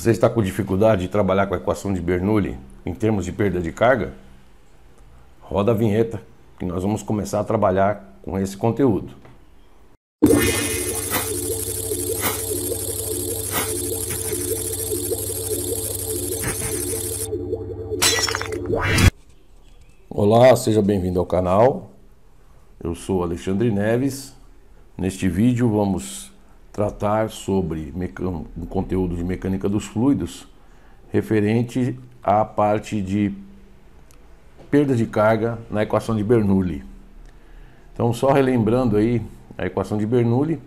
Você está com dificuldade de trabalhar com a equação de Bernoulli em termos de perda de carga? Roda a vinheta que nós vamos começar a trabalhar com esse conteúdo. Olá, seja bem-vindo ao canal. Eu sou Alexandre Neves. Neste vídeo vamos tratar sobre um conteúdo de mecânica dos fluidos referente à parte de perda de carga na equação de Bernoulli. Então, só relembrando aí a equação de Bernoulli,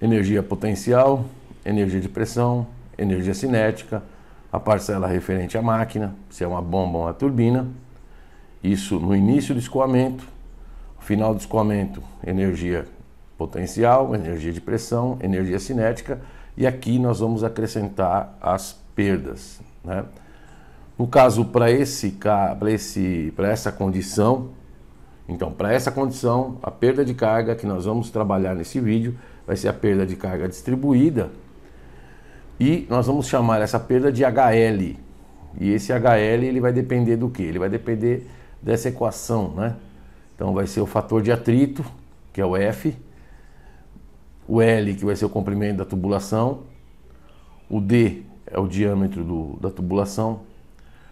energia potencial, energia de pressão, energia cinética, a parcela referente à máquina, se é uma bomba ou uma turbina, isso no início do escoamento, final do escoamento, energia potencial, energia de pressão, energia cinética, e aqui nós vamos acrescentar as perdas. Né? No caso, para esse, esse, essa condição, então, para essa condição, a perda de carga que nós vamos trabalhar nesse vídeo vai ser a perda de carga distribuída, e nós vamos chamar essa perda de HL. E esse HL ele vai depender do que? Ele vai depender dessa equação, né? Então vai ser o fator de atrito, que é o F, o L, que vai ser o comprimento da tubulação, o D é o diâmetro do, da tubulação,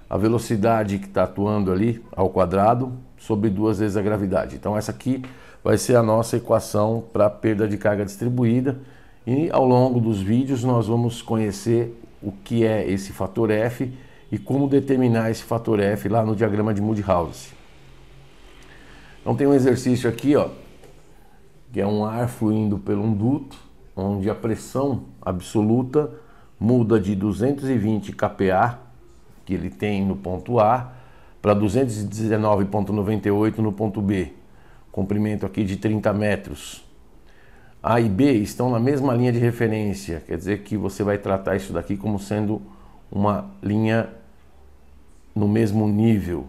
a velocidade que está atuando ali ao quadrado sobre duas vezes a gravidade. Então essa aqui vai ser a nossa equação para perda de carga distribuída e ao longo dos vídeos nós vamos conhecer o que é esse fator F e como determinar esse fator F lá no diagrama de Mulhouse. Então tem um exercício aqui, ó, que é um ar fluindo por um duto, onde a pressão absoluta muda de 220 kPa, que ele tem no ponto A, para 219,98 no ponto B. Comprimento aqui de 30 metros. A e B estão na mesma linha de referência, quer dizer que você vai tratar isso daqui como sendo uma linha no mesmo nível.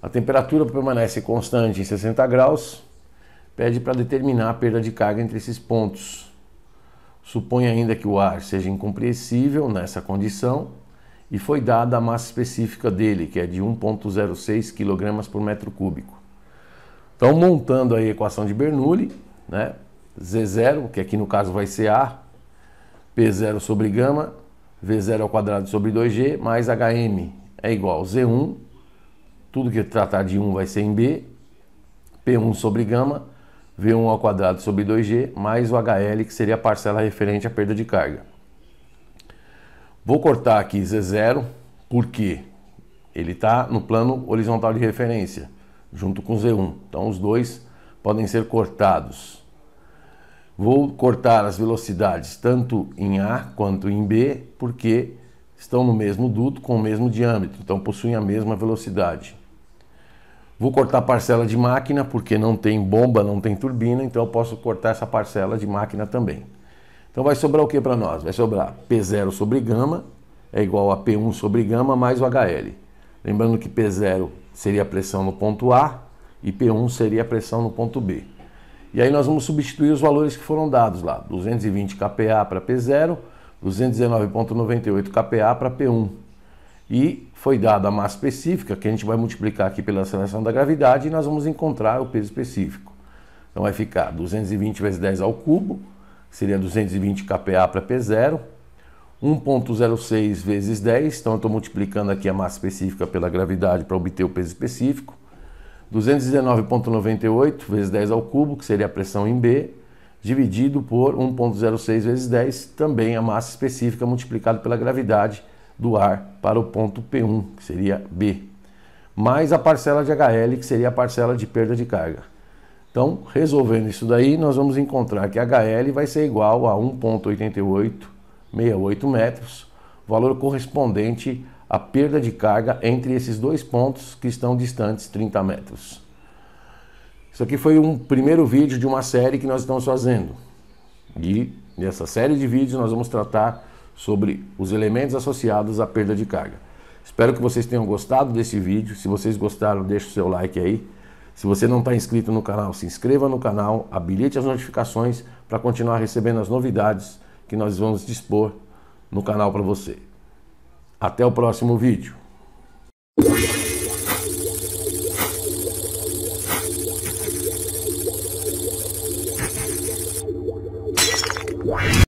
A temperatura permanece constante em 60 graus, pede para determinar a perda de carga entre esses pontos. Supõe ainda que o ar seja incompreensível nessa condição e foi dada a massa específica dele, que é de 1.06 kg por metro cúbico. Então, montando a equação de Bernoulli, né, Z0, que aqui no caso vai ser A, P0 sobre gama, V0 ao quadrado sobre 2G, mais HM é igual a Z1, tudo que tratar de 1 vai ser em B, P1 sobre gama, V1 ao quadrado sobre 2G mais o HL, que seria a parcela referente à perda de carga. Vou cortar aqui Z0, porque ele está no plano horizontal de referência, junto com Z1. Então os dois podem ser cortados. Vou cortar as velocidades tanto em A quanto em B, porque estão no mesmo duto com o mesmo diâmetro, então possuem a mesma velocidade. Vou cortar parcela de máquina, porque não tem bomba, não tem turbina, então eu posso cortar essa parcela de máquina também. Então vai sobrar o que para nós? Vai sobrar P0 sobre gama, é igual a P1 sobre gama mais o HL. Lembrando que P0 seria a pressão no ponto A e P1 seria a pressão no ponto B. E aí nós vamos substituir os valores que foram dados lá, 220 kPa para P0, 219.98 kPa para P1. E foi dada a massa específica, que a gente vai multiplicar aqui pela aceleração da gravidade, e nós vamos encontrar o peso específico. Então vai ficar 220 vezes 10 ao cubo, seria 220 kPa para P0, 1.06 vezes 10, então eu estou multiplicando aqui a massa específica pela gravidade para obter o peso específico, 219.98 vezes 10 ao cubo, que seria a pressão em B, dividido por 1.06 vezes 10, também a massa específica multiplicada pela gravidade, do ar para o ponto P1, que seria B, mais a parcela de HL, que seria a parcela de perda de carga. Então, resolvendo isso daí, nós vamos encontrar que HL vai ser igual a 1.8868 metros, valor correspondente à perda de carga entre esses dois pontos que estão distantes 30 metros. Isso aqui foi um primeiro vídeo de uma série que nós estamos fazendo. E nessa série de vídeos nós vamos tratar sobre os elementos associados à perda de carga. Espero que vocês tenham gostado desse vídeo. Se vocês gostaram, deixe o seu like aí. Se você não está inscrito no canal, se inscreva no canal, habilite as notificações para continuar recebendo as novidades que nós vamos dispor no canal para você. Até o próximo vídeo.